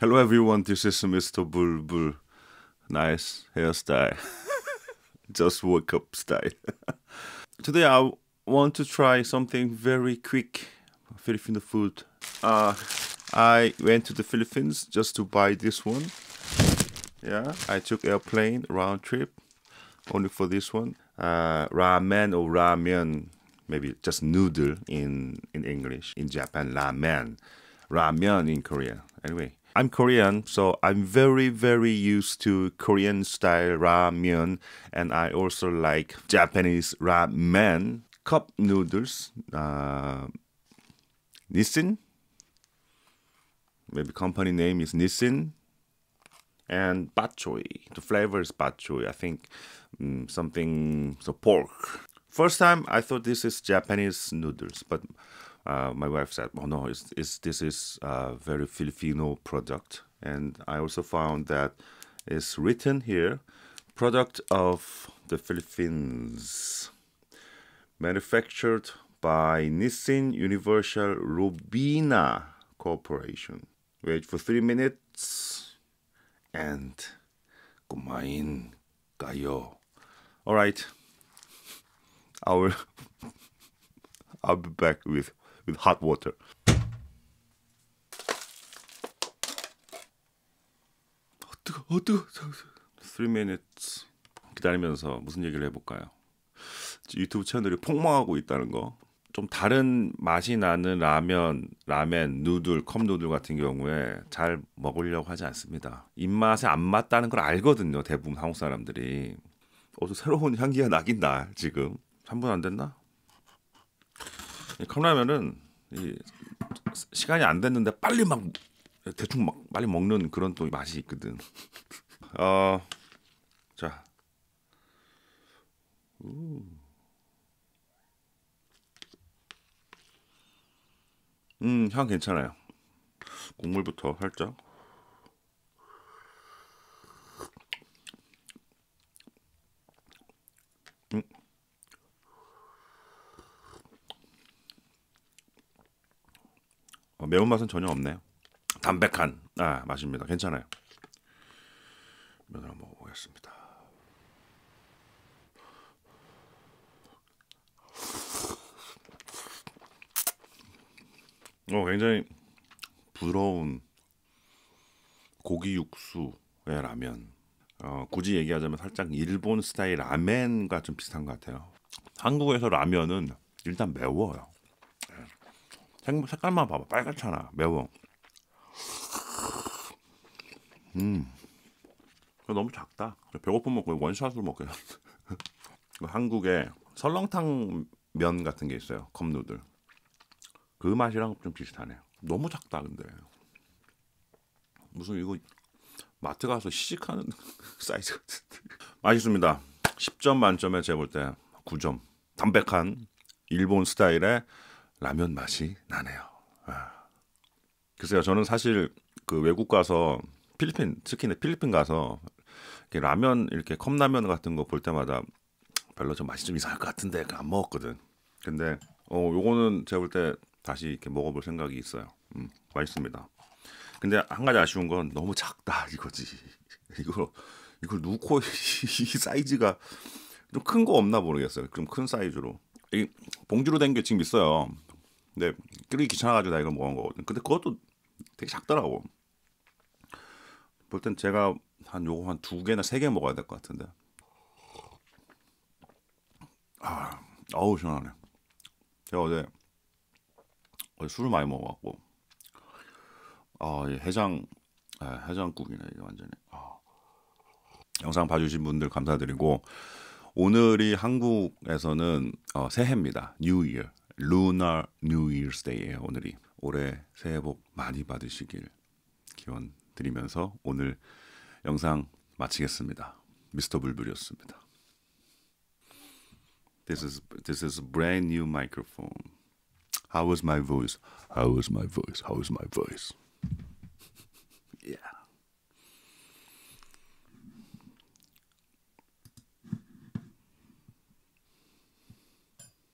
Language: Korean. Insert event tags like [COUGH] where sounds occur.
Hello everyone, this is Mr. Bulbul. Nice hairstyle. [LAUGHS] Just woke up style. [LAUGHS] Today I want to try something very quick. Filipino food. Uh, I went to the Philippines just to buy this one. Yeah, I took airplane round trip only for this one. Uh, ramen or ramen, maybe just noodle in in English. In Japan, ramen, ramen in Korea. Anyway, I'm Korean, so I'm very, very used to Korean style ramen, and I also like Japanese ramen, cup noodles, uh, Nissin. Maybe company name is Nissin, and bok choy. The flavor is bok choy. I think um, something so pork. First time I thought this is Japanese noodles, but uh, my wife said, "Oh no, it's, it's this is a very Filipino product." And I also found that it's written here, "Product of the Philippines, manufactured by Nissin Universal Rubina Corporation." Wait for three minutes, and kumain kayo. All right, right, [LAUGHS] [LAUGHS] I'll be back with with hot water. 어 뜨거, 어 뜨거. 3 minutes 기다리면서 무슨 얘기를 해볼까요? 유튜브 채널이 폭망하고 있다는 거. 좀 다른 맛이 나는 라면, 라멘, 누들, 컵 누들 같은 경우에 잘 먹으려고 하지 않습니다. 입맛에 안 맞다는 걸 알거든요. 대부분 한국 사람들이. 어서 새로운 향기가 나긴 나 지금. 3분 안 됐나? 컵라면은 이 시간이 안 됐는데 빨리 막 대충 막 빨리 먹는 그런 또 맛이 있거든. [LAUGHS] 어, 자, 우. 음, 향 괜찮아요. 국물부터 살짝. 어, 매운맛은 전혀 없네요. 담백한 아, 맛입니다. 괜찮아요. 면을 한번 먹어보겠습니다. 어, 굉장히 부드러운 고기 육수의 라면. 어, 굳이 얘기하자면 살짝 일본 스타일 라멘과 좀 비슷한 것 같아요. 한국에서 라면은 일단 매워요. 색깔만 봐봐. 빨갛잖아. 매워. 음. 너무 작다. 배고프면 거의 원샷으로 먹어요. [LAUGHS] 그 한국에 설렁탕 면 같은 게 있어요. 컵누들. 그 맛이랑 좀 비슷하네요. 너무 작다 근데. 무슨 이거 마트 가서 시식하는 [LAUGHS] 사이즈 같은데. 맛있습니다. 10점 만점에 재볼때 9점. 담백한 일본 스타일의 라면 맛이 나네요. 아. 글쎄요, 저는 사실 그 외국 가서 필리핀 특히 필리핀 가서 이렇게 라면 이렇게 컵라면 같은 거 볼 때마다 별로 좀 맛이 좀 이상할 것 같은데 안 먹었거든. 근데 어 요거는 제가 볼 때 다시 이렇게 먹어볼 생각이 있어요. 음, 맛있습니다. 근데 한 가지 아쉬운 건 너무 작다 이거지. [LAUGHS] 이거 이걸 누고 [LAUGHS] 이 사이즈가 좀 큰 거 없나 모르겠어요. 좀 큰 사이즈로 이 봉지로 된 게 지금 있어요. 근데 네, 끓이기 귀찮아가지고 나 이걸 먹은 거거든. 근데 그것도 되게 작더라고. 볼 땐 제가 한 요거 한 두 개나 세 개 먹어야 될 것 같은데. 아, 어우 시원하네. 제가 어제 어제 술을 많이 먹어갖고 아 해장 아, 해장국이네 이게 완전히. 아. 영상 봐주신 분들 감사드리고 오늘이 한국에서는 어, 새해입니다. 뉴 이어. 루나 뉴 이어스 데이에 오늘이 올해 새해 복 많이 받으시길 기원 드리면서 오늘 영상 마치겠습니다. 미스터 불불이었습니다. This is this is brand new microphone. How was my voice? How was my voice? How was my voice?